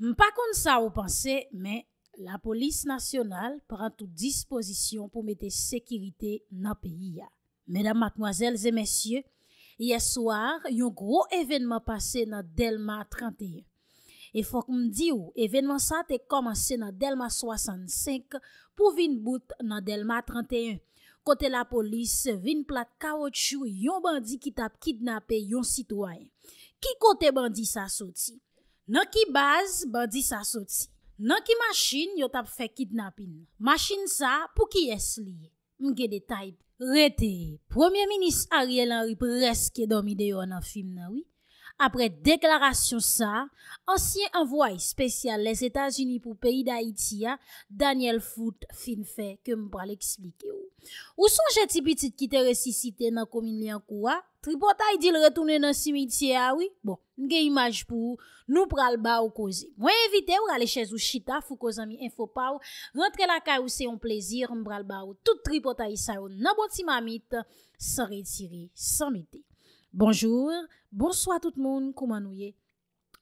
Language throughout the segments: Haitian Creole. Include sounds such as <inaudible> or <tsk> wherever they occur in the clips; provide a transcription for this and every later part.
M pa kon sa ou panse, men la polis nasyonal pran tou disposisyon pou mette sekirite nan peyi ya. Menam matmoazel zemensye, ye swar yon gro evenman pase nan Delma 31. E fok m di ou, evenman sa te komanse nan Delma 65 pou vin bout nan Delma 31. Kote la polis, vin plat kao chou yon bandi ki tap kidnape yon sitwayen. Ki kote bandi sa soti? Nw ki baz, badi sa soti. Nw ki masin, yo tap fe kidnapin. Masin sa, puki es liye. Mge de tayp. Reti, Premier Minis Ariel an ripreske domi de yo an afim na wi. apre deklarasyon sa, ansyen anvoye spesyal les Etats-Unis pou peyi da iti ya, Daniel Foot fin fe ke m pral eksplike ou. Ou son jeti pitit ki te resisite nan komin li an kou a, tripotay di l retounen nan simiti ya ou, bon, nge imaj pou nou pral ba ou kozi. Mwen evite ou rale chèz ou chita fou koz ami enfo pa ou, rentre la ka ou se yon plezir, m pral ba ou tout tripotay sa ou, nan boti ma mit, san retiri, san miti. Bonjou, bonsoy tout moun kouman nou ye.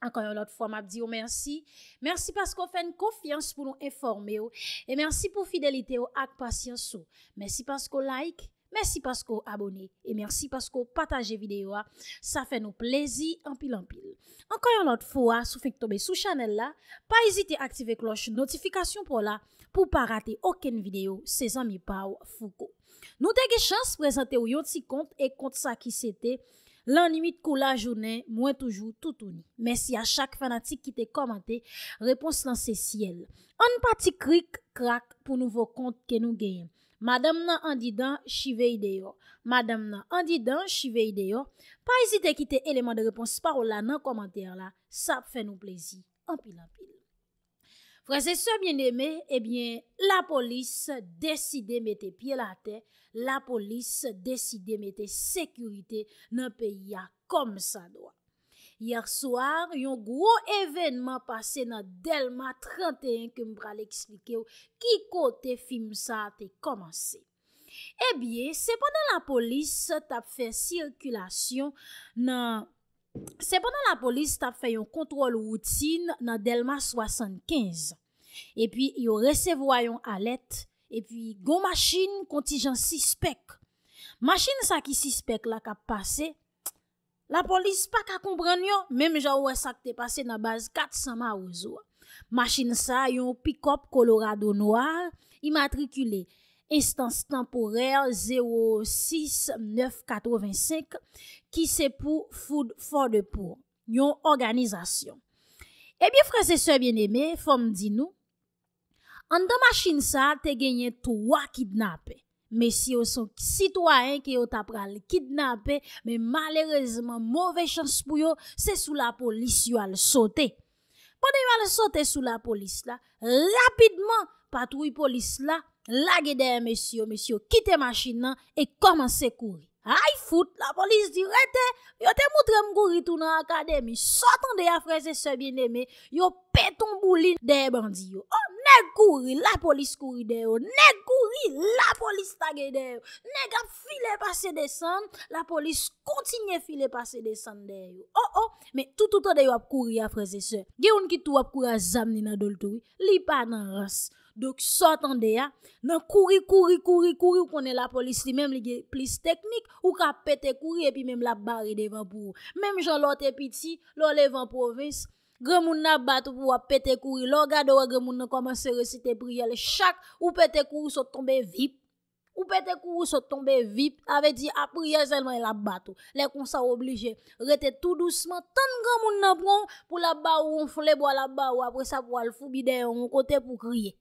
Ankoyon lot fwa, mab diyo oh, mersi. Mersi paskou fèn kofyans pou nou eforme yo. Oh. E mersi pou fidelite yo oh, ak pasyans sou. Mersi paskou like, mersi paskou abone. E mersi paskou pataje videyo a. Ah. Sa fè nou plezi anpil anpil. Ankoyon lot fwa, ah, sou fèk tobe sou chanel la. Pa ezite aktive kloch notifikasyon pou la. Pou pa rate oken videyo se zami pa ou foukou. Nou te ge chans prezante ou yon ti kont e kont sa ki sete, lan limit kou la jounen mwen toujou toutouni. Mersi a chak fanatik ki te komante, repons lan se siel. An pati krik krak pou nouvo kont ke nou geyem. Madame nan an didan, chivey deyo. Madame nan an didan, chivey deyo. Pa esite ki te eleman de repons parola nan komante la, sa fe nou plezi. An pilan pilan. Prese sebyen eme, ebyen la polis deside mette pye la ten, la polis deside mette sekurite nan peya kom sa doa. Yer soar, yon gwo evenman pase nan Delma 31 ke mbra l'eksplike ou ki kote fim sa te komanse. Ebyen, seponan la polis tap fe sirkulasyon nan... Se bonan la polis tap fè yon kontrol woutin nan Delma 75, epi yon resevwa yon alet, epi go machin konti jan 6 spek. Machin sa ki 6 spek la kap pase, la polis pa kap kompran yon, menm jan wè sa ki te pase nan baz 400 ma ouzo. Machin sa yon pikop kolorado noar, imatrikule. Instans temporel 06-985 Ki se pou foud fò de pou. Yon organizasyon. Ebyou eh fransese bien eme, fòm di nou. An do maschin sa, te genye touwa kidnapè. Me si yo son sitwaen ki yo tapra le kidnapè, me malerezman mouve chans pou yo, se sou la polis yo al sote. Pwede yo al sote sou la polis la, rapidman patroui polis la, La ge der, mesyo, mesyo, kite masjin nan e komanse kouri. Hay fout, la polis di rete, yo te moutrem kouri tou nan akade, mi sotan de ya freze se bine me, yo peton boulin der bandi yo. Oh, ne kouri, la polis kouri der, oh, ne kouri, la polis ta ge der, oh, ne kap file pase desan, la polis kontine file pase desan der, oh, oh. Me, toutou ta de yo ap kouri ya freze se, geoun ki tou ap kouri a zam ni nan doltou, li pa nan rase. Dok sot an de ya, nan kouri, kouri, kouri, kouri, ou konen la polisi, menm li ge plis teknik, ou ka pete kouri, epi menm la bari devan pou ou. Menm jan lò te piti, lò levan provins, gremoun nan batou pou wap pete kouri, lò gado wap gremoun nan komanse resite priyel, chak, ou pete kouri sot tombe vip. Ou pete kouri sot tombe vip, ave di apriyel zelman e la batou. Lè kon sa oblije, rete tout douceman, tan gremoun nan prou pou la barou, ou foule bo la barou, apre sa pou wale foubide, ou kote pou kriye.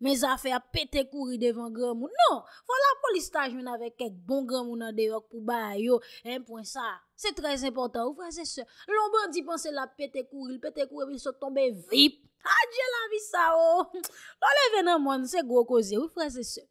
Me zafè a pète kouri devan gran moun. Non, fò la polis taj mè nan vek kek bon gran moun nan deyok pou bayo. M pwen sa, se trez impotant. Ou prese se, lomban di panse la pète kouri. L pète kouri vil se tombe vip. Adjè la vi sa o. Lò le venan moun, se gwo koze. Ou prese se.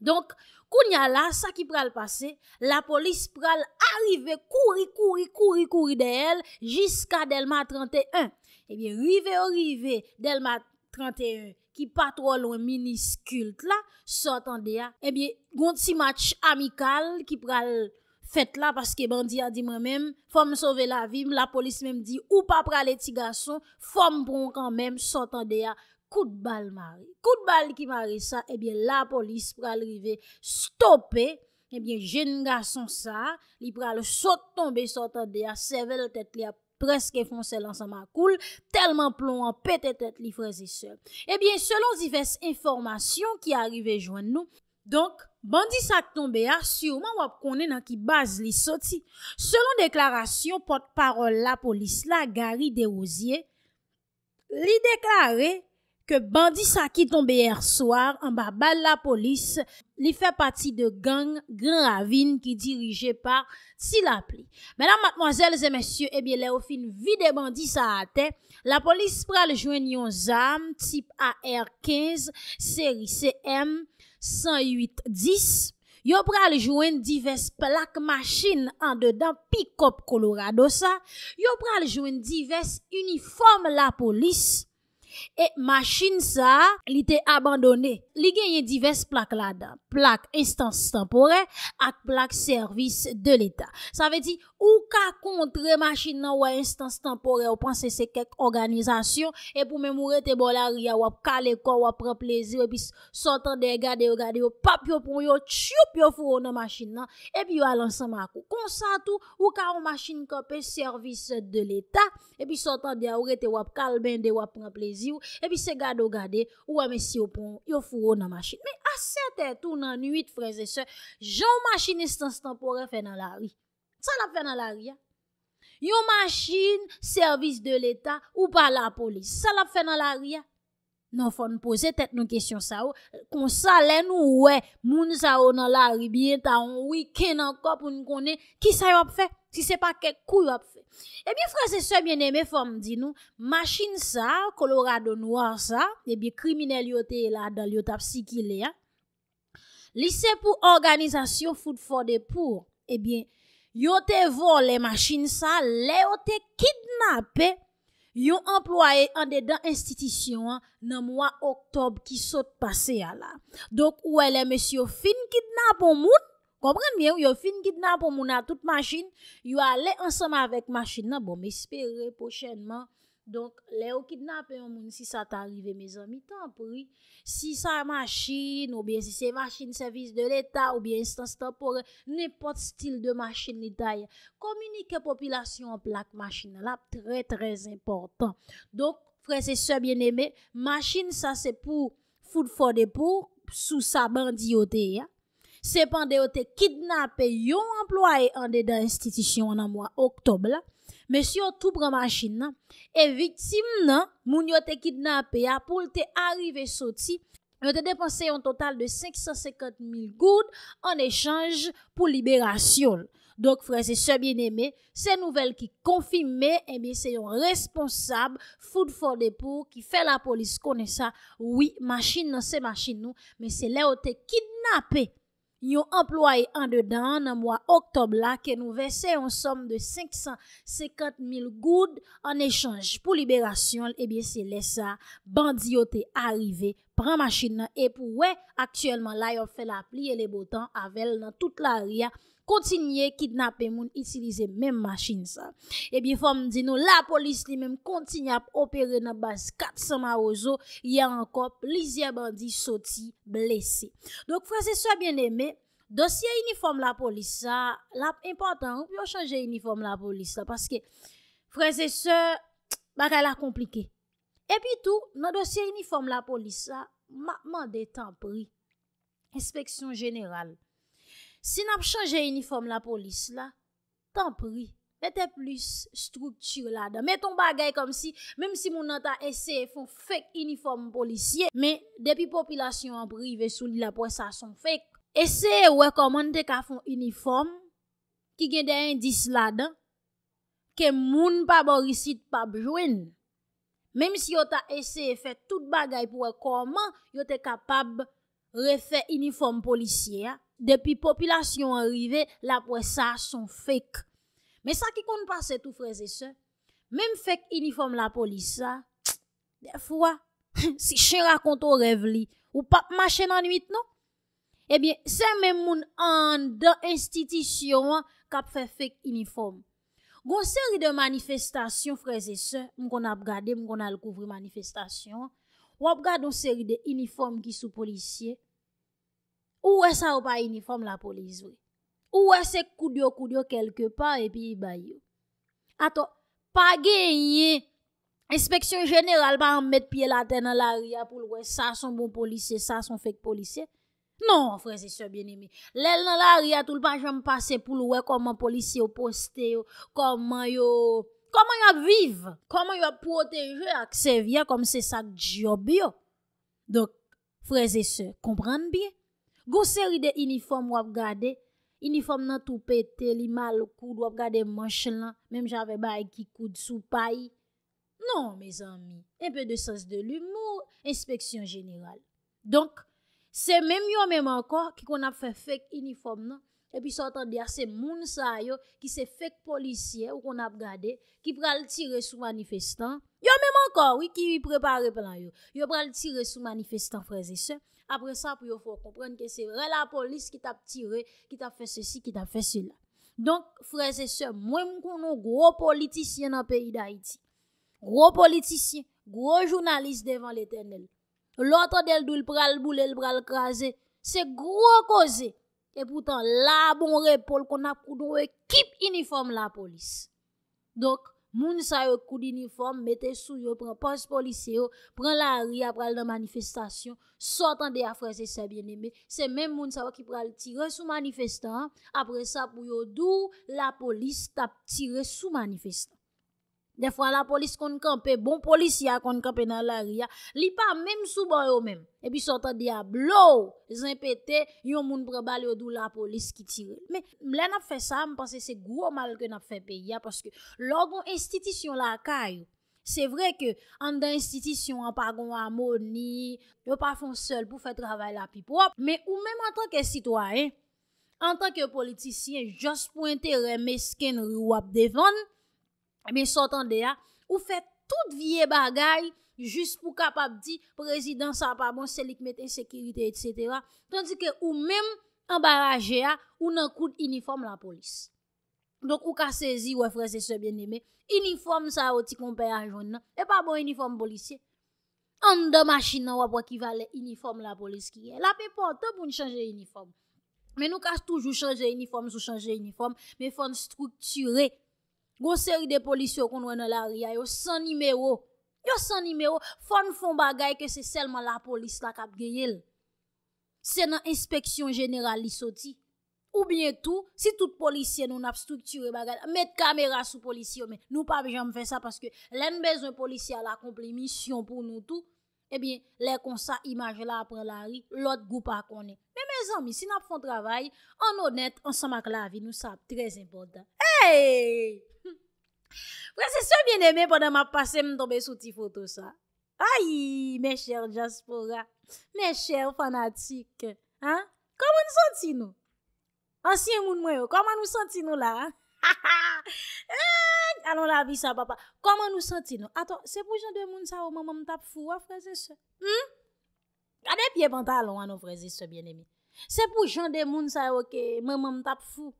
Donk, kounya la, sa ki pral pase, la polis pral arrive kouri kouri kouri kouri de el jiska Delma 31. E eh bien, rive o rive Delma 31. ki patrol ou en minis kult la, sot an de ya, ebyen eh goun si match amikal, ki pral fet la, paske bandi a di mwen men, fòm sove la vim, la polis menm di, ou pa pral etiga son, fòm pron kan menm, sot an de ya, kout bal mal. Kout bal ki mare sa, ebyen eh la polis pral rive stoppe, ebyen eh jen nga son sa, li pral sot tombe, sot an de ya, seve l tèt li ap, preske fon se lan sa makoul, telman plon an petet et li frezi se. Ebyen, selon zivest informasyon ki arive jwen nou, donk, bandi sa tombe a, si ouman wap konen an ki baz li soti. Selon deklarasyon pot parol la polis la, gari de oziye, li deklare, Ke bandi sa ki tombe er soar, an ba bal la polis, li fe pati de gang, gang ravine ki dirije par si la pli. Menan matmoazelze mensyo, e bie le ou fin vide bandi sa ate, la polis pral jwen yon zam, tip AR-15, seri CM-108-10. Yo pral jwen divers plak machin an dedan pi kop kolorado sa, yo pral jwen divers uniform la polis, E machin sa li te abandone Li genye divers plak la dan Plak instance tempore Ak plak servis de l'Etat Sa ve di ou ka kontre machin nan Ou a instance tempore Ou panse se kek organizasyon E pou memou rete bolaryan Ou ap kale kon, ou ap pren plezi Ou e pis sotan de gade, ou gade Ou pap yo pou yo, tsyup yo fwo nan machin nan E pi yo alansan makou Konsan tou ou ka ou machin ko pe servis de l'Etat E pi sotan de ya ou rete Ou ap kalbende, ou ap pren plezi E pi se gade ou gade, ou ame si ou pon, yo fwo nan machin. Me ase te tou nan nuit freze se, joun machinistans tampore fe nan la ri. Sa la fe nan la ri ya? Yo machin servis de l'Etat ou pa la polis, sa la fe nan la ri ya? Nan fwa nou pose tet nou kesyon sa ou, konsa len nou we, moun sa ou nan la ri, biye ta ou wiken an kop ou nou konen, ki sa yo ap fe? Si se pa kek kou yo ap fe. Ebyen eh franse se mwen eme fom di nou. Maschin sa, kolorado nwa sa. Ebyen eh krimine liyo te la dan liyo tap si ki le ya. Lise pou organizasyon foud fode pou. Ebyen, eh yo te vol le maschin sa. Le yo te kidnap e. Yo employe an de dan institisyon an. Nan mwa oktob ki sot pase ya la. Dok ouwele mwesyo fin kidnap ou mwout. Komprende byen ou yo fin kidnap ou moun a tout machin, yo a le ansama avèk machin nan, bom espere pochenman, donk le ou kidnap ou moun, si sa ta arrive me zanmi tanpou, si sa machin, ou bien si se machin servis de l'Etat, ou bien si sa stanpore, nèpot stil de machin l'Etat, komunike popilasyon ap lak machin nan la, tre trez importan. Donk prese se byen eme, machin sa se pou foud fode pou, sou sa bandiote ya, sepan de yo te kidnape yon employe an de da institisyon an an mwa oktob la, mes yon toubra machin nan, e vitim nan moun yo te kidnape ya pou lte arrive soti, yo te depanse yon total de 550.000 goud en echange pou liberasyon. Dok frese se eh bien eme, se nouvel ki konfime, eme se yon responsab foud fonde pou ki fe la polis kone sa, oui, machin nan se machin nou, mes se le yo te kidnape, Yon employe an dedan nan mwa oktob la ke nou vese yon som de 550.000 goud an echange pou liberasyon e eh bie se lesa bandyote arive pran machin nan e pou we aktuelman la yon fe la pli e le botan avel nan tout la aria. kontinye kidnap e moun itilize menm machin sa. E bi fòm di nou, la polis li menm kontinye ap operè nan bas kat sa ma ozo, yè an kop, lisye bandi, soti, blese. Donk fòm se sò a bien eme, dosye uniform la polis sa, la impotant, pou yo chanje uniform la polis sa, paske fòm se sò, baka la komplike. E bi tou, nan dosye uniform la polis sa, ma mande tanpri, inspeksyon general. Sin ap chanje uniform la polis la, tanpri, ete plis strukture la dan. Meton bagay kom si, mem si moun an ta ese foun fèk uniform polisye, me depi populasyon aprive sou li la pwè sa son fèk. Ese wèkoman te ka foun uniform, ki gen de indis la dan, ke moun pab orisit pab jwen. Mem si yo ta ese fèk tout bagay pou wèkoman, yo te kapab refèk uniform polisye ya, Depi popilasyon enrive, la pre sa son fek. Men sa ki kon paset ou freze se, men fek uniform la polisa, defwa, <laughs> si chen rakonto rev li, ou pap machen anuit nou, ebyen, eh se men moun an de institisyon kap fek fek uniform. Gon seri de manifestasyon freze se, mkon ap gade mkon al kouvri manifestasyon, ou ap gade un seri de uniform ki sou polisye, Ou wè sa ou pa uniform la polis wè? Ou wè se koudyo koudyo kelke pa epi i bayou? Ato, pa genye, inspeksyon jeneral pa an met piye la ten nan la ria pou l wè, sa son bon polisè, sa son fek polisè? Non, freze se, bien emi. Lèl nan la ria, toul pa jom pase pou l wè, koman polisè ou postè ou, koman yo, koman yo vive, koman yo proteje aksevye, kom se sa diyo biyo. Dok, freze se, kompran biye? Gou seri de inifom wap gade, inifom nan tou pete, li mal koud wap gade manchen lan, menm jave bay ki koud sou payi. Non, me zanmi, enpe de sens de l'humour, inspeksyon jeneral. Donk, se menm yo menm ankon ki kon ap fek inifom nan, epi se otan der se moun sa yo ki se fek polisye ou kon ap gade, ki pral tire sou manifestant, yo menm ankon, wiki yi prepare plan yo, yo pral tire sou manifestant freze se, Apre sa pou yo fò komprenn ke se re la polis ki ta ptire, ki ta fè se si, ki ta fè se la. Donk freze se, mwen mkoun nou gro politisyen nan peyi da iti. Gro politisyen, gro jounalist devan l'Eternel. L'otre del dou l pral boule, l pral kaze, se gro koze. E poutan la bon repol kon ap koudou e kip uniform la polis. Donk. Moun sa yo kou di nifon, mette sou yo, pran pos polise yo, pran la ri ap pral nan manifestasyon, sotan de a fraze se bien eme. Se men moun sa yo ki pral tire sou manifestan, apre sa pou yo dou la polis tap tire sou manifestan. Defwa la polis konn kampe, bon polis ya konn kampe nan la riyan, li pa menm souba yo menm. E pi sotan diya, blo, zan pete, yon moun prebal yo dou la polis ki tire. Men, mle nap fe sa, mpase se gwo mal ke nap fe pe ya, paske logon institisyon la kay, se vre ke andan institisyon apagon a moni, yo pa fon sol pou fe travay la pipop, men ou menm an tanke sitwayen, an tanke politisyen, jos pwente remesken rou ap devan, Men sotande ya, ou fè tout vie bagay, jist pou kapap di, prezident sa pabon, selik meten, sekirite, etc. Tandikè ou men mbaraje ya, ou nan kout uniform la polis. Donk ou ka sezi, wè fwese sebyen neme, uniform sa woti kompè a joun nan, e pa bon uniform polisye. An de machin nan wè wè ki valè uniform la polis ki gen. La pe pou an te pou nye chanje uniform. Men nou ka toujou chanje uniform, sou chanje uniform, men fon strukturey Gwo seri de polisyo kon wè nan la ri a yo san nimeyo. Yo san nimeyo fon fon bagay ke se selman la polis la kap geyel. Se nan inspeksyon general li soti. Ou bie tout, si tout polisye nou nap strukture bagay, met kamera sou polisyo men, nou pa vejam fè sa paske lè nbez un polisye la komple misyon pou nou tout, e eh bie lè kon sa imaj la apre la ri, lòt goupa konè. Mè mè zami, si nap fon travay, anonèt, an sa mak la vi nou sa, trèz importan. Wè se se bien eme Pwede m ap pase m tombe sou ti foto sa Ayy, mè chèr Jaspora Mè chèr fanatik Ha? Koman nou senti nou? Ansi moun mwen yo, koman nou senti nou la? Ha ha Alon la vi sa papa Koman nou senti nou? Aton, se poujande moun sa yo mè mè m tap fou Wè fè se se? Hè? Gade pye pantalon wè nou fè se se bien eme Se poujande moun sa yo ke mè mè m tap fou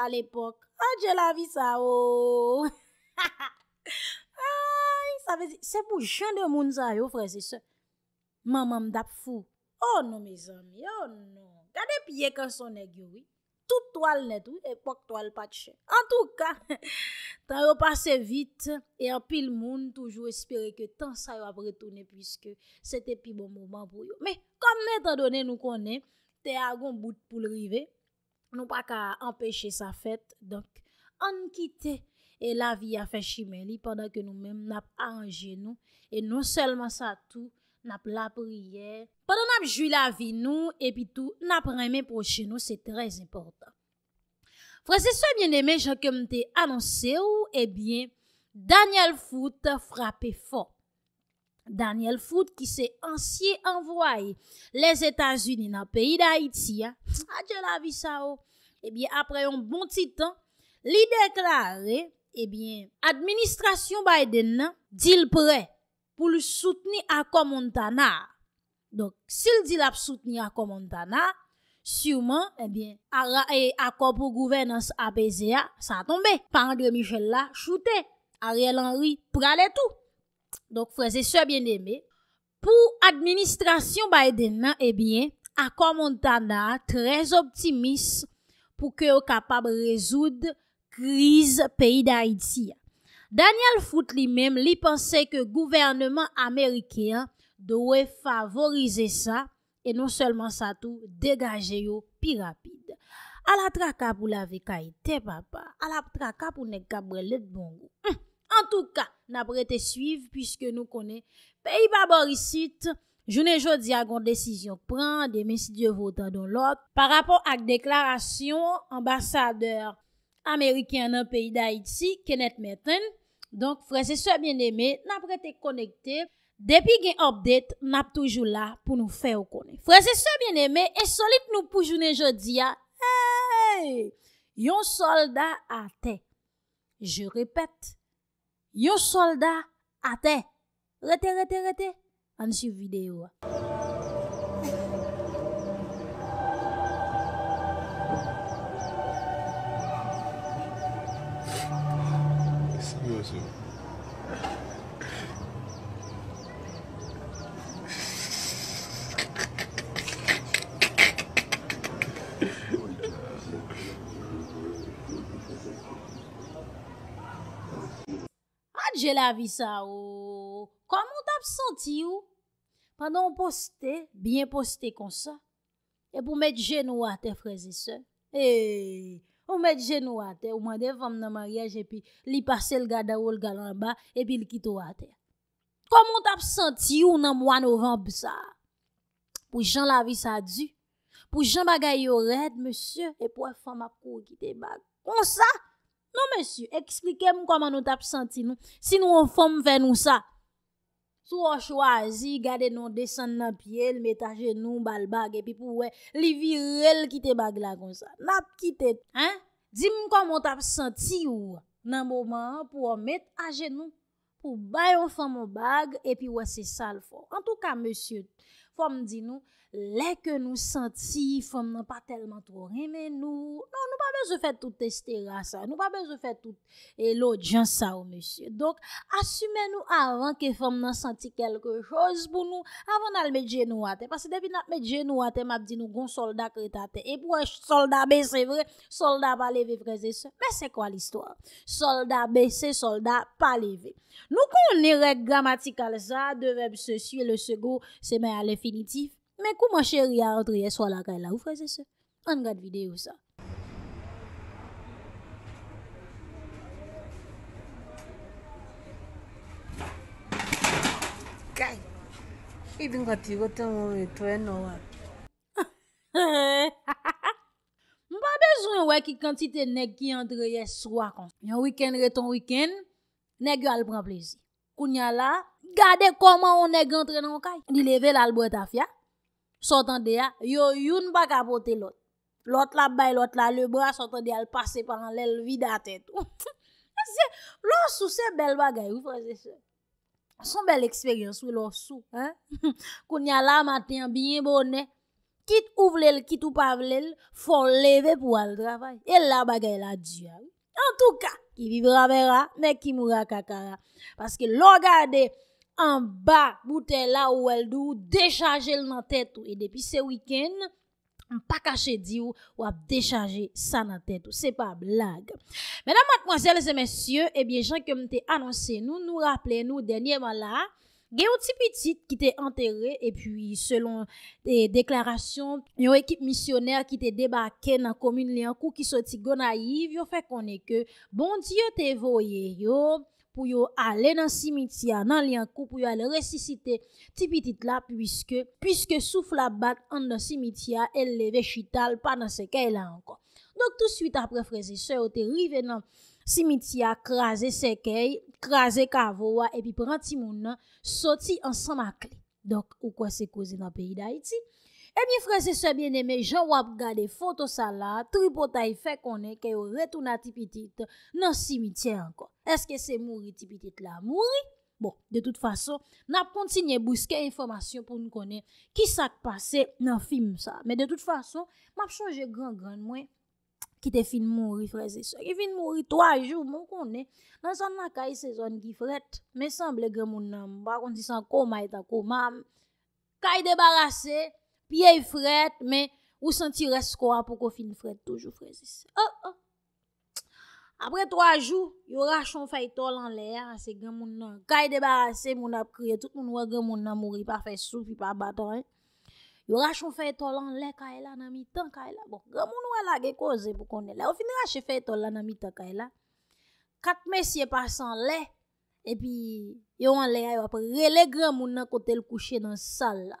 A l'epok, a ah, dje la vi sa o. Oh. Sa <laughs> vezi, se pou jen de moun za yo frezise. Mamam dap fou. Oh no me zami, oh no. Gade piye kanson ne gyou. Tout toal net ou, epok toal patche. En tout ka, <laughs> ta yo pase vite. E apil moun, toujou espere ke tan sa yo apretoune. Piske se te pi bon mouman pou yo. Me, komne ta donen nou konen, te agon bout pou l'rive. Nou pa ka empèche sa fèt, donk an kitè. E la vi a fè chimè li, pandan ke nou mèm nap aranjè nou. E nou selman sa tout, nap lap riyè. Pandan nap jwi la vi nou, epi tout, nap remè pro chè nou, sè trèz importan. Fransè sobyen emè, jè ke mte anonsè ou, ebyen, eh Daniel Foot frappè fort. Daniel Foote ki se ansye envoye les Etats-Unis nan peyi d'Haïti ya. Adje ah, la vi sa ou. Ebyen apre yon bon titan, li deklare, ebyen, administrasyon Biden nan, dil pre pou l souteni akomontana. Donk, sil dil ap souteni akomontana, souman, ebyen, e, akopou gouvenans apese ya, sa tombe. Pan de Michel la choute, Ariel Henry prale tou. pou administrasyon ba edena eh a komon tanda trez optimis pou ke yo kapab rezoud kriz peyi da iti Daniel Foot li mem li pense ke gouvernement amerikean dowe favorize sa e non selman sa tou degaje yo pi rapide ala traka pou la vekay te papa ala traka pou nek kabrelet en tout ka nan prete suiv pwiske nou konen. Pe yi pa bor isit, jounen jodia goun desisyon pren, demen si dievotan don lot, pa rapon ak deklarasyon, ambasadeur Ameriken nan peyi da iti, Kenneth Merton, donk frese se bien eme, nan prete konekte, depi gen opdet, nap toujou la pou nou fe ou konen. Frese se bien eme, esolit nou pou jounen jodia, hey, yon solda ate. Je repete, Yo solda ate, rete rete rete an si videyo. la vi sa ou. Koman ta ap santi ou? Panda eh, ou poste, bien poste kon sa, e pou met jen ou ate, freze se, e pou met jen ou ate, ou mande vaman nan mariage, e pi li pase l gada ou l galan ba, e pi li kito ou ate. Koman ta ap santi ou nan mwan ou vaman pou sa? Pou jan la vi sa du, pou jan bagay yo red, monsye, e pou ap fwa ma pou ki te bag. Kon sa, Non monsye, eksplike m koman nou tap senti nou, si nou ou fom fè nou sa. Sou ou chwazi, gade nou desen nan pi el, met a jenou, bal bag, epi pou wè, li virèl kite bag la kon sa. Nap kite, hein? Dime m koman nou tap senti ou, nan mouman pou ou met a jenou, pou bay ou fom ou bag, epi wè se sal fò. En tout ka monsye, fom di nou, Lè ke nou santi, fòm nan pa terman tro remè nou, nou pa bezò fè tout estera sa, nou pa bezò fè tout elodjan sa ou mèsyè. Donk, asume nou avan ke fòm nan santi kelkò chòz pou nou avan al mèdjè nou atè. Pase devina ap mèdjè nou atè, map di nou goun soldat kreta te. E pwè soldat bè se vre, soldat pa leve prese se. Mè se kwa l'histoire? Soldat bè se, soldat pa leve. Nou kon nirek gramatikal sa, devèb se sye le sego se mè al efinitif. Mè kouman chèri a antre yes wala kèy la ou fè zè sè. An gade videyo sa. Kèy! I dè nga ti wote moun etre nou wè. Mpa bezwen wè ki kantite neg ki antre yes wakon. Nyon wikèn re ton wikèn, non, neg <laughs> yo al pranpliz. Kou nya la, gade koman ou neg antre nou kèy. Di level al bò ta fè ya. Sotan de ya, yo youn pa kapote lot. Lot la bay, lot la le bra, sotan de al pase paran lèl, vidat <laughs> eto. Se, lò sou se bel bagay, wou prese se. Son bel eksperyans wè lò sou, he? <laughs> Koun ya la maten, binye bonè, kit ou vle lè, kit ou pa vle lè, fon leve pou al travay. El la bagay la djial. En tou ka, ki vibra mè ra, mè ki mou ra kakara. Paske lò gade... An ba, moutè la ou el dou, dechaje l nan tètou. E depi se wikèn, an pa kache di ou, wap dechaje sa nan tètou. Se pa blag. Mènam matmoazèles e mèsyè, ebyen jan kem te anonsè nou, nou rappelè nou denyèman la. Gè ou ti piti ki te anterè, e pwi selon deklarasyon, yon ekip misyonèr ki te debakè nan komyne li an kou ki soti go naiv, yon fè konè ke, bondye te voyè yon, pou yo ale nan simitya nan li an kou pou yo ale resisite ti pitit la pwiske soufla bat an nan simitya el leve chital pa nan sekey la ankon. Dok tout suite apre freze seyo te rive nan simitya kaze sekey, kaze kavowa epi pranti moun nan soti ansan makli. Dok ou kwa se koze nan peyi da iti. E eh mi freze se bien eme, jan wap gade foto sa la, tri potay fe konen ke yo retou na tipi tit nan simi tye ankon. Eske se mouri tipi tit la? Mouri? Bon, de tout fason, nap kontinye buske informasyon pou nou konen ki sak pase nan film sa. Men de tout fason, map chonje gran gran mwen ki te fin mouri freze se. Ki fin mouri 3 jou moun konen, nan san nan kay sezon ki fret, men sanble gen moun nan baron di san komay ta komam. Kay debarase? Piye fred, men ou senti reskoa pou kon fin fred toujou fred disi. Apre 3 jou, yon rachon fay tol an le a, se gwen moun nan. Kay deba se moun ap kriye, tout moun wè gwen moun nan mouri pa fay sou, pi pa bato. Yon rachon fay tol an le ka e la nan mitan ka e la. Bon, gwen moun wè la ge koze pou kon e la. Ou fin rache fay tol an nan mitan ka e la. Kat mesye pasan le, epi yon an le a, yon ap re le gwen moun nan kote l kouche nan sal la.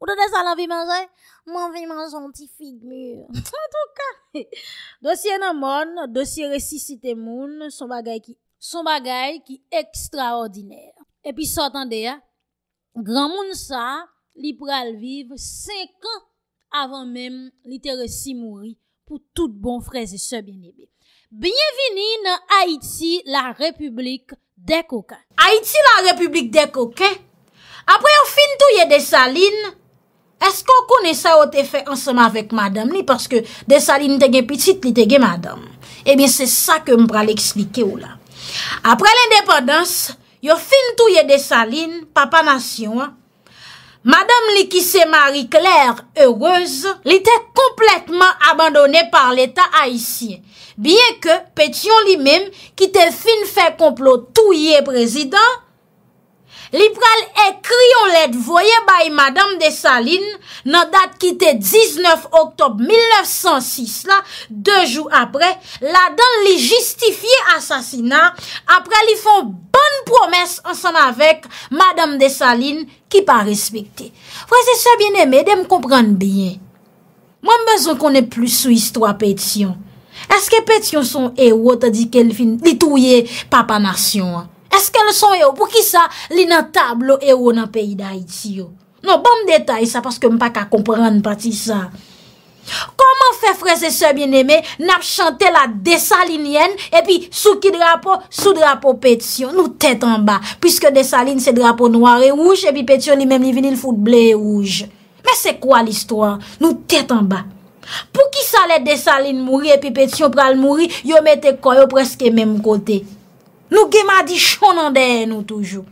Ou do de sa la vi manjè? Man vi manjè an ti figme. <laughs> En tout ka, dosye nan moun, dosye resisi te moun, son bagay ki ekstraordinè. E pi sotan de ya, gran moun sa li pral viv 5 an avan menm li te resi moun pou tout bon freze se binye bi. Bienvenin a Iti la Republik de Koke. A Iti la Republik de Koke? Apre yo fin tou ye de salin? Esko kone sa ou te fe ansama vek madame li? Paske Desaline tege pitit, li tege madame. Ebyen eh se sa ke mbra li ekslike ou la. Apre l'independance, yo fin touye Desaline, papa nasyon. Madame li ki se mari Claire, heureuse, li te kompletman abandonne par l'Etat haisyen. Biye ke petyon li mim ki te fin fe komplo touye prezident, Li pral ekri yon let voye bay Madame de Saline nan dat ki te 19 oktob 1906 la, de jou apre, la dan li justifiye asasina, apre li fon bon promes ansan avek Madame de Saline ki pa respekte. Vwese se bien eme de m komprende bien. Mwen bezon konen plus sou histwa Petion. Eske Petion son e wote di kel fin li touye Papa Nation an? Eske le son yo pou ki sa li nan tablo e yo nan peyi da iti yo? Non, bom detay sa paske m pa ka kompran pati sa. Koman fe freze se bieneme nap chante la desalin yen epi sou ki drapo, sou drapo peti yo nou tete an ba pwiske desaline se drapo noare ouj epi peti yo ni mem li vinil foute ble ouj. Men se kwa listwa? Nou tete an ba. Pou ki sa le desaline mouri epi peti yo pral mouri yo mete koyo preske menm kotey. Nou gen madi chon nan den nou toujou.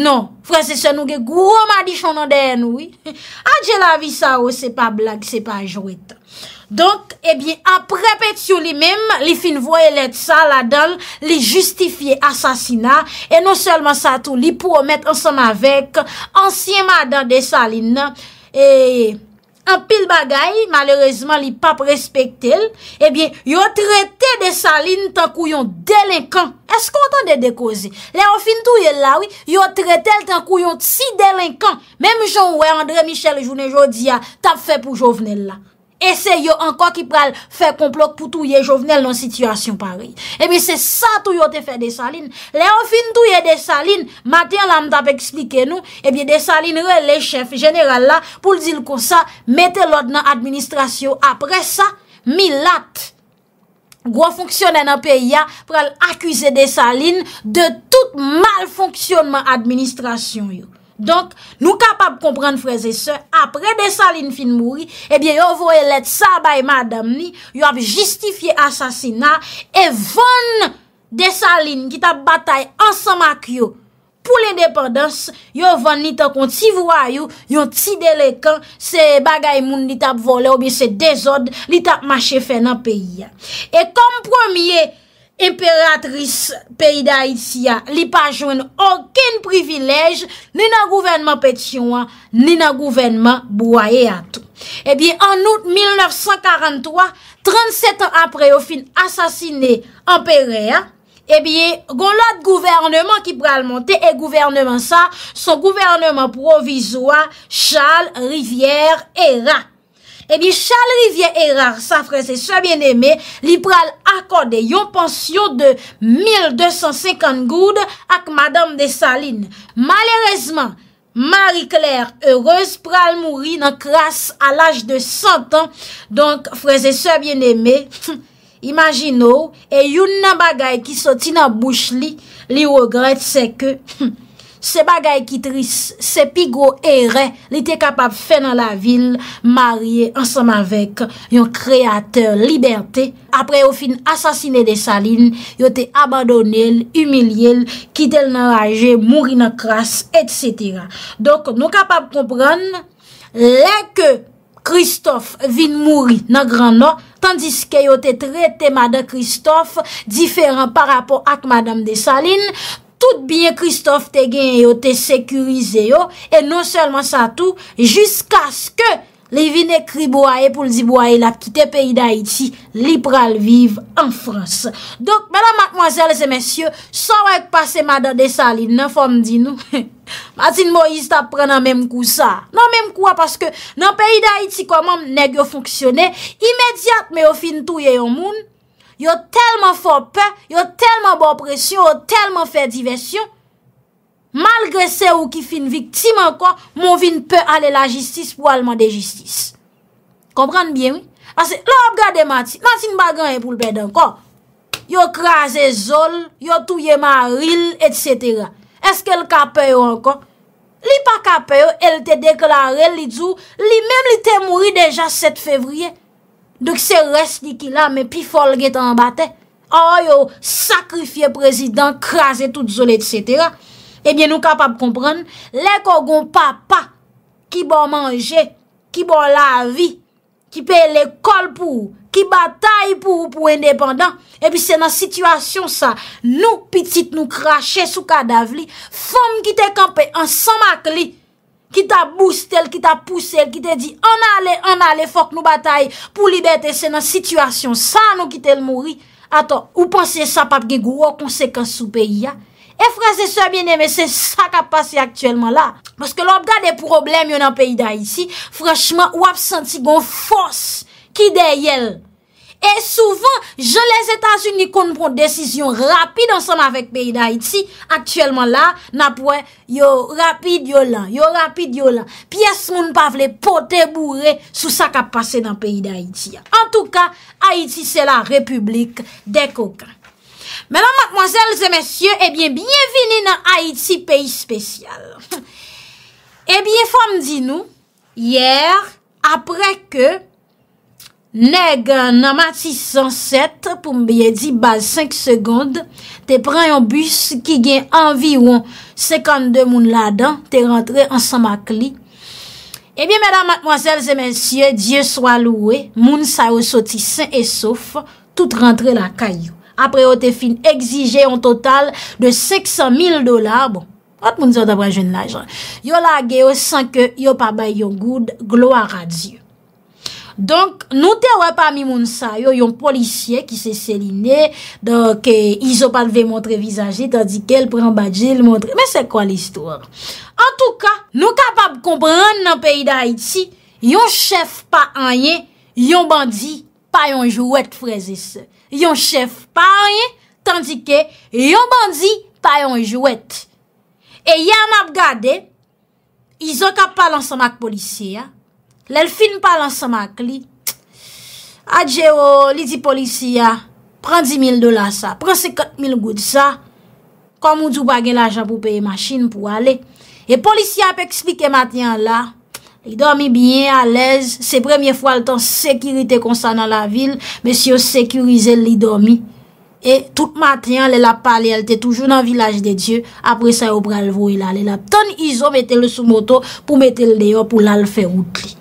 Non. Fransese nou gen gwo madi chon nan den nou. Adje la vi sa ou oh, se pa blag se pa jwit. Donk ebyen eh aprepet yu li mem. Li fin voye let sa la dan. Li justifiye asasina. E non selman sa tou li pou omet ansan avek. Ansiye madan de sa lin nan. E... An pil bagay, malerezman li pap respektel, ebyen, yo trete de sa lin tan kouyon delinkan. Eskontan de dekoze? Le ofintou yel lawi, yo trete tan kouyon si delinkan. Mem jowè André Michel Jounet Jodia, tap fe pou jowvenel la. Ese yo anko ki pral fè komplok pou tou ye jovenel nan situasyon pare. Ebi se sa tou yo te fè desaline. Le an fin tou ye desaline, matin la mta pe eksplike nou, ebi desaline re le chef general la pou l'dil kon sa, mette l'od nan administrasyon. Apre sa, mi lat, gwo fonksyonnen an pe ya pral akwize desaline de tout mal fonksyonman administrasyon yo. Donk nou kapap komprende freze se, apre desaline fin mouri, ebyen eh yo vo e let sa bay madam ni, yo ap justifiye asasina, e von desaline ki tap batay ansama kyo pou l'independance, yo von nita kon ti vwa yo, yon ti delekan, se bagay moun li tap vole ou bi se dezod, li tap mache fe nan peyi. E kom premier... imperatris peyida itia li pa jwen oken privilej, ni nan gouvenman petyon an, ni nan gouvenman bouaye an eh tou. En out 1943, 37 an apre ou fin asasine imperay an, e eh biye gounlade gouvernman ki pral monte e gouvernman sa, son gouvernman provizwa Charles Rivière-Hérac. Ebi eh Charles Rivier Erard, sa freze soye bien eme, li pral akode yon pensyon de 1250 goud ak Madame de Saline. Malerezman, Marie Claire, heureuse pral mouri nan kras al aj de 100 an, donk freze soye bien eme, <laughs> imagino, e yon nan bagay ki soti nan bouch li, li rogret seke. <laughs> Se bagay ki tris, se pigou erè, li te kapab fè nan la vil, marye ansam avèk yon kreatèr libertè. Apre ou fin asasine de Saline, yo te abadone l, umilye l, kite l nan raje, mouri nan kras, etc. Donk nou kapab kompran, lè ke Christophe vin mouri nan gran nan, tandis ke yo te trete madan Christophe, diferan par rapport ak madame de Saline, tout biye Christophe te gen yo, te sekurize yo, e non selman sa tou, jiska sk le vi ne kribo ae pou li dibo ae la ki te peyi da iti, li pral vive an Frans. Dok, mè nan mèk mwazèl se mèsyè, sa wèk pase mada de sa li nan fòm di nou, mè atin mwoyi sta pren nan mèm kou sa, nan mèm kou a, paske nan peyi da iti kwa mèm negyo foksyone, imèdiat mè yo fin tou ye yon moun, Yo telman fò pè, yo telman bò presyon, yo telman fè diversyon, malgre se ou ki fin viktim ankon, moun vin pè ale la jistis pou aleman de jistis. Kompran bie wè? Ase, lò ap gade Matin, Matin bagan e pou lpèd ankon, yo krasè zol, yo touye maril, etc. Eske l ka pè yo ankon? Li pa ka pè yo, el te deklare, li djou, li mèm li te mouri deja 7 fevriye. Dok se res di ki la, me pi fol ge tan batè. A oh yo, sakrifye prezident, krasè tout zole, etc. Ebyen nou kapab kompren, le kogon papa, ki bon manje, ki bon la vi, ki pe le kol pou, ki batay pou, pou indépendant. Ebyen se nan situasyon sa, nou pitit nou krasè sou kadav li, foun ki te kampe ansan mak li. ki ta boost el, ki ta pousse el, ki te di, an ale, an ale, fok nou bataye, pou libetese nan sitwasyon, sa nou ki tel mouri, ato, ou panse sa pap ge gwo konsekans sou peyi ya, e franse se bieneme, se sa ka pase aktuelman la, maske lop ga de problem yon an peyi da isi, franschman, wap senti gon fos, ki dey el, Et souvent, je les Etats-Unis compte prendre décision rapide ensemble avec pays d'Haïti. Actuellement là, n'a point yo rapide, yo lent, yo rapide, yo lent. Piè se moun pa vle poter bourré sou sa ka passe dans pays d'Haïti. En tout cas, Haïti, c'est la république des coquins. Mélan, mademoiselles et messieurs, et eh bien, bienvenue dans Haïti, pays spécial. Et eh bien, femme, dis-nous, hier, après que Neg euh, nan mati 107, pou mbeye di baz 5 segonde, te pran yon bus ki gen anvi won 52 moun ladan, te rentre ansan makli. Ebyen, mèdam, matmoazèl, zè mèsyè, Diyo swa loue, moun sa yo soti sen e sof, tout rentre la kayou. Apre yo te fin exije yon total de 600.000 dolar, bon, at moun zon tabran joun lajan, yo la ge yo san ke yo pa bay yon goud, gloara Diyo. Donk nou te wè pa mi moun sa yo, yon polisye ki se seline, donk e yon chef pa anye, yon bandi pa yon jouet freze se. Yon chef pa anye, tandike yon bandi pa yon jouet. E yon ap gade, yon ka palan sa mak polisye ya. Lè l'filme pa lan sa mak li Adjè o, li di polisi ya Pren 10.000 de la sa Pren 50.000 gout sa Kom ou djou bagè la jan pou peye machine pou ale E polisi ya pe eksplike matenyan la Li dormi bien, alèz Se premiè fwa l'tan sekirite konsan nan la vil Mè syo sekirize li dormi E tout matenyan lè la pali Lè te toujou nan vilaj de Diyo Apre sa yo pralvo ila Ton izo mette lè sou moto Pou mette lè yo pou lal fè route li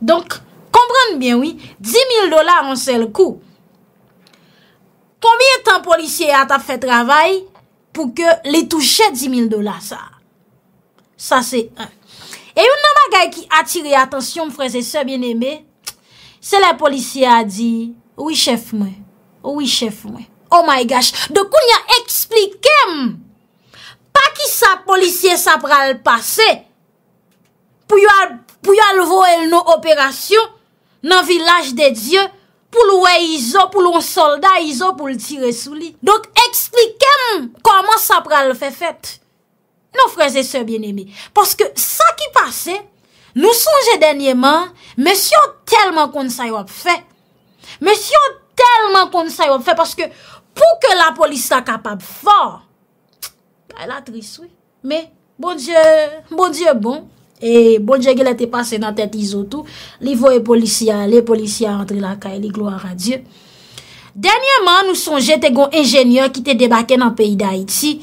Donk, kombran bien, oui, 10.000 dola an se l kou. Koumye tan policye a ta fè travay pou ke li touche 10.000 dola sa? Sa se an. E yon nan bagay ki atire, atensyon m freze se, bien eme, se la policye a di, oui, chef, mwen. Oui, chef, mwen. Oh my gosh! De kou nyan eksplikem, pa ki sa policye sa pral pase, pou yo a pral pou yal vo el nou operasyon, nan vilaj de Diyan, pou loue izo, pou loue un soldat izo, pou l tire sou li. Donk, eksplikem, koman sa pral fè fèt. Nou freze se bien eme. Paske, sa ki pase, nou sonje denye man, mèsyon telman kon sa yo ap fè. Mèsyon telman kon sa yo ap fè, paske, pou ke la polis sa kapab fò, <tsk> pa el atris wè. Mè, bon Diyan, bon Diyan bon, E Bonjegil ete pase nan tet izotou, li voye polisya, li polisya antre la kaye, li glo a radye. Danyeman nou son jete gon enjenyon ki te debake nan peyi da iti,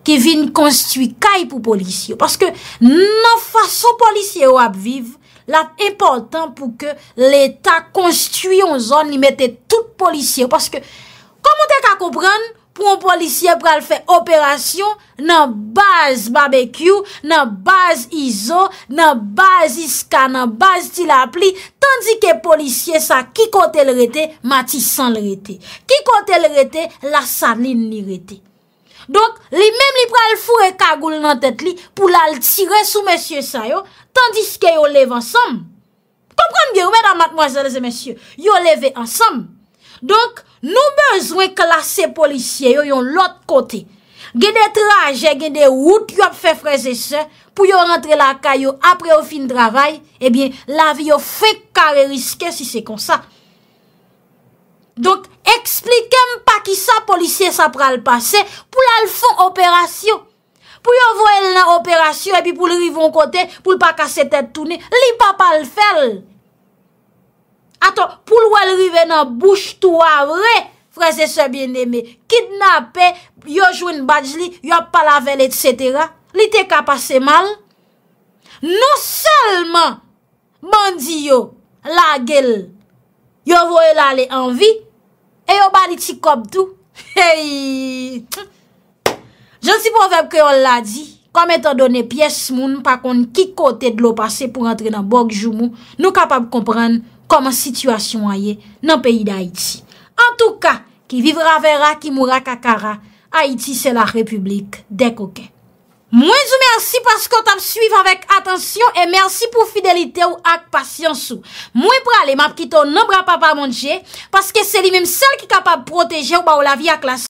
ki vin konstuit kaye pou polisyo. Paske nan fason polisye wap viv, lat important pou ke l'Etat konstuit yon zon li mette tout polisyo. Paske komon te ka koprenne? pou yon polisye pral fè operasyon, nan baz babekyou, nan baz izo, nan baz iska, nan baz tilap li, tandi ke polisye sa kiko te lretè, mati san lretè. Kiko te lretè, la sanin li retè. Donk, li mem li pral fure kagoul nan tèt li, pou lal tire sou mesye sa yo, tandi ske yo lev ansam. Kompran biyo, oumedan matmoazalese mesye, yo leve ansam. Donk, Nou bezwen klasè polisye yo yon lot kote. Gen de traje, gen de wout, yo ap fe freze se, pou yo rentre la kayo apre eh yo fin dravay, ebyen la vi yo fe kare riske si se konsa. Donk, eksplikem pa ki sa polisye sa pral pase, pou la l'fon operasyon. Pou yo vwe l'nan operasyon, epi pou l'ri von kote, pou l'pa kase tèd toune, li pa pa l'ferl. Aton, pou l wèl rive nan bouche tou avre, freze se bien deme, kidnapè, yo jwen badj li, yo pala vel et cetera, li te ka pase mal. Non salman, bandi yo, la gel, yo vò el ale anvi, e yo bali ti kop tou. Hey! Je nsi pou vep ke yon la di, kom eto donè piyes moun, pa kon ki kote dlo pase pou rentre nan bok jou moun, nou kapab komprenn, koman sitwasyon a ye nan peyi da Haiti. An tou ka, ki vivra vera, ki mura kakara, Haiti se la republik dekoke. Mwen zou mersi paskot ap suiv avèk atensyon e mersi pou fidelite ou ak pasyansou. Mwen prale map ki ton nan bra pa pa mounje, paske se li mèm sel ki kapab proteje ou ba ou la vi ak las.